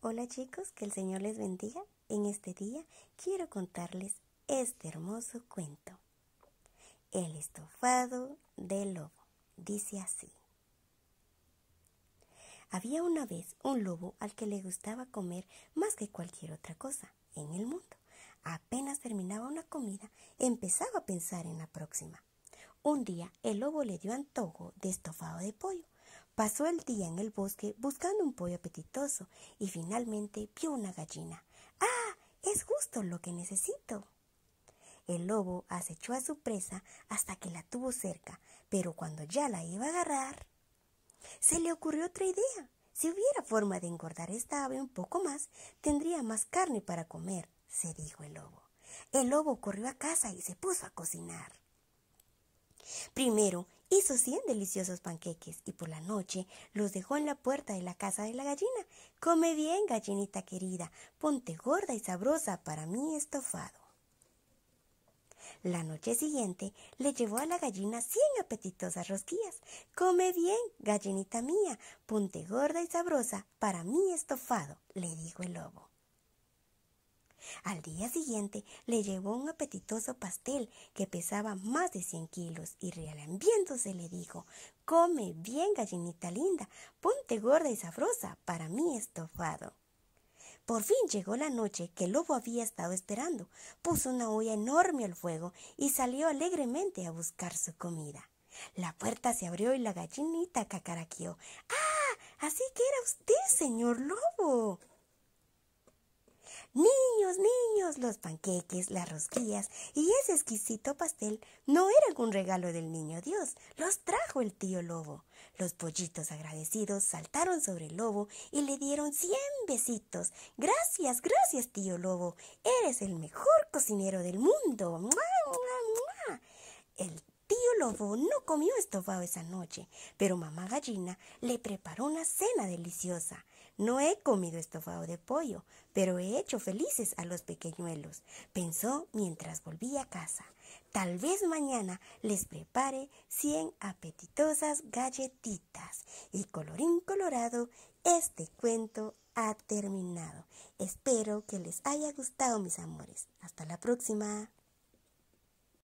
Hola chicos, que el Señor les bendiga. En este día quiero contarles este hermoso cuento. El estofado del lobo. Dice así. Había una vez un lobo al que le gustaba comer más que cualquier otra cosa en el mundo. Apenas terminaba una comida, empezaba a pensar en la próxima. Un día el lobo le dio antojo de estofado de pollo Pasó el día en el bosque buscando un pollo apetitoso y finalmente vio una gallina. ¡Ah! Es justo lo que necesito. El lobo acechó a su presa hasta que la tuvo cerca, pero cuando ya la iba a agarrar, se le ocurrió otra idea. Si hubiera forma de engordar esta ave un poco más, tendría más carne para comer, se dijo el lobo. El lobo corrió a casa y se puso a cocinar. Primero Hizo cien deliciosos panqueques y por la noche los dejó en la puerta de la casa de la gallina. Come bien, gallinita querida, ponte gorda y sabrosa para mi estofado. La noche siguiente le llevó a la gallina cien apetitosas rosquillas. Come bien, gallinita mía, ponte gorda y sabrosa para mi estofado, le dijo el lobo. Al día siguiente le llevó un apetitoso pastel que pesaba más de cien kilos y realambiéndose le dijo, come bien gallinita linda, ponte gorda y sabrosa para mi estofado. Por fin llegó la noche que el lobo había estado esperando, puso una olla enorme al fuego y salió alegremente a buscar su comida. La puerta se abrió y la gallinita cacaraqueó. ¡Ah! Así que era usted, señor lobo los panqueques, las rosquillas y ese exquisito pastel no eran un regalo del niño Dios, los trajo el tío Lobo. Los pollitos agradecidos saltaron sobre el lobo y le dieron cien besitos. Gracias, gracias, tío Lobo. Eres el mejor cocinero del mundo. El tío Lobo no comió estofado esa noche, pero mamá gallina le preparó una cena deliciosa. No he comido estofado de pollo, pero he hecho felices a los pequeñuelos, pensó mientras volvía a casa. Tal vez mañana les prepare cien apetitosas galletitas. Y colorín colorado, este cuento ha terminado. Espero que les haya gustado, mis amores. Hasta la próxima.